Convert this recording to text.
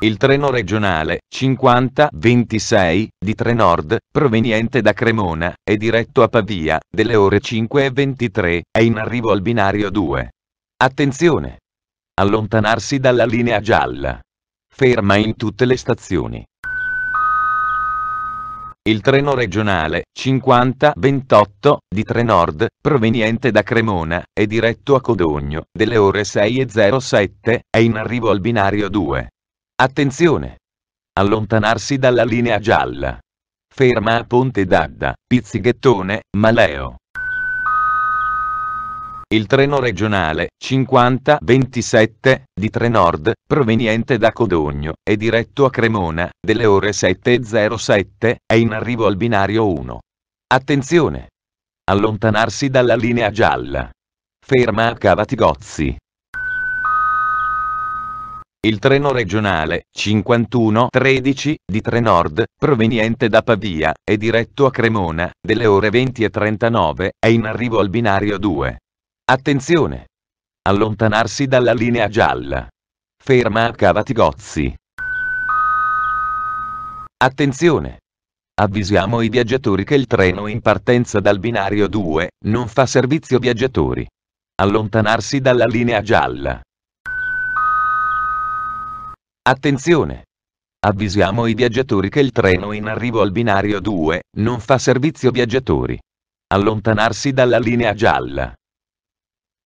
Il treno regionale 5026 di Trenord, proveniente da Cremona, è diretto a Pavia, delle ore 5.23, è in arrivo al binario 2. Attenzione! Allontanarsi dalla linea gialla. Ferma in tutte le stazioni. Il treno regionale 5028 di Trenord, proveniente da Cremona, è diretto a Codogno, delle ore 6.07, è in arrivo al binario 2. Attenzione! Allontanarsi dalla linea gialla. Ferma a Ponte d'Adda, Pizzighettone, Maleo. Il treno regionale 5027 di Trenord, proveniente da Codogno è diretto a Cremona, delle ore 7.07, è in arrivo al binario 1. Attenzione! Allontanarsi dalla linea gialla. Ferma a Cavatigozzi. Il treno regionale 5113 di Trenord, proveniente da Pavia è diretto a Cremona, delle ore 20 e 39, è in arrivo al binario 2. Attenzione! Allontanarsi dalla linea gialla. Ferma a Cavatigozzi. Attenzione! Avvisiamo i viaggiatori che il treno in partenza dal binario 2 non fa servizio viaggiatori. Allontanarsi dalla linea gialla. Attenzione! Avvisiamo i viaggiatori che il treno in arrivo al binario 2 non fa servizio viaggiatori. Allontanarsi dalla linea gialla.